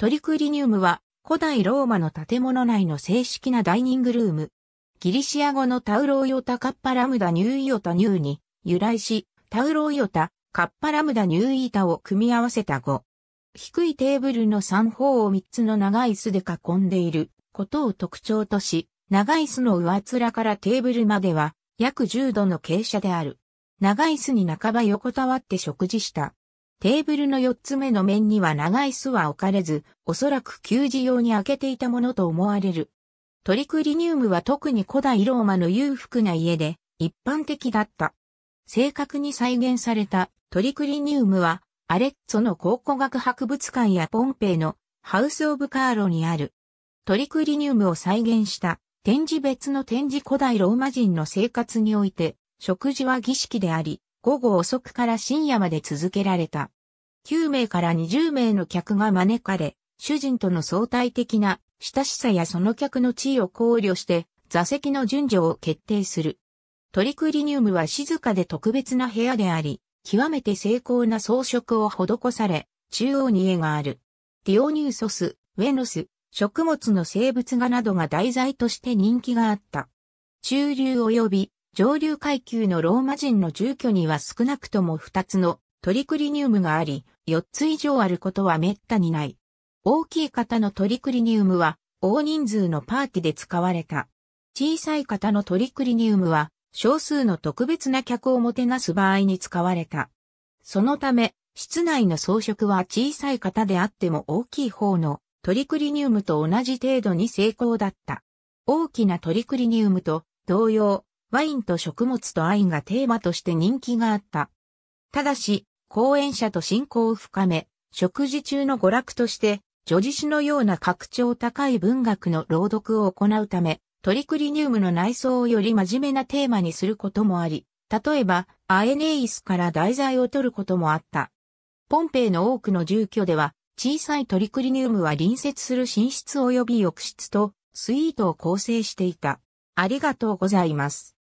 トリクリニウムは古代ローマの建物内の正式なダイニングルーム。ギリシア語のタウローヨタカッパラムダニューイヨタニューに由来し、タウローヨタカッパラムダニューイータを組み合わせた語。低いテーブルの三方を三つの長い巣で囲んでいることを特徴とし、長い巣の上面からテーブルまでは約10度の傾斜である。長い巣に半ば横たわって食事したテーブルの4つ目の面には長い巣は置かれず、おそらく給仕用に開けていたものと思われる。トリクリニウムは特に古代ローマの裕福な家で一般的だった。正確に再現されたトリクリニウムは、アレッツォの考古学博物館やポンペイのハウス・オブ・カーロにある。トリクリニウムを再現した展示別の展示古代ローマ人の生活において、食事は儀式であり、午後遅くから深夜まで続けられた。9名から20名の客が招かれ、主人との相対的な親しさやその客の地位を考慮して座席の順序を決定する。トリクリニウムは静かで特別な部屋であり、極めて精巧な装飾を施され、中央に絵がある。ディオニューソス、ウェノス、食物の生物画などが題材として人気があった。中流及び上流階級のローマ人の住居には少なくとも2つのトリクリニウムがあり、4つ以上あることは滅多にない。大きい型のトリクリニウムは大人数のパーティで使われた。小さい型のトリクリニウムは少数の特別な客をもてなす場合に使われた。そのため、室内の装飾は小さい型であっても大きい方のトリクリニウムと同じ程度に成功だった。大きなトリクリニウムと同様、ワインと食物と愛がテーマとして人気があった。ただし、講演者と親交を深め、食事中の娯楽として、女児詩のような格調高い文学の朗読を行うため、トリクリニウムの内装をより真面目なテーマにすることもあり、例えば、アエネイスから題材を取ることもあった。ポンペイの多くの住居では、小さいトリクリニウムは隣接する寝室及び浴室と、スイートを構成していた。ありがとうございます。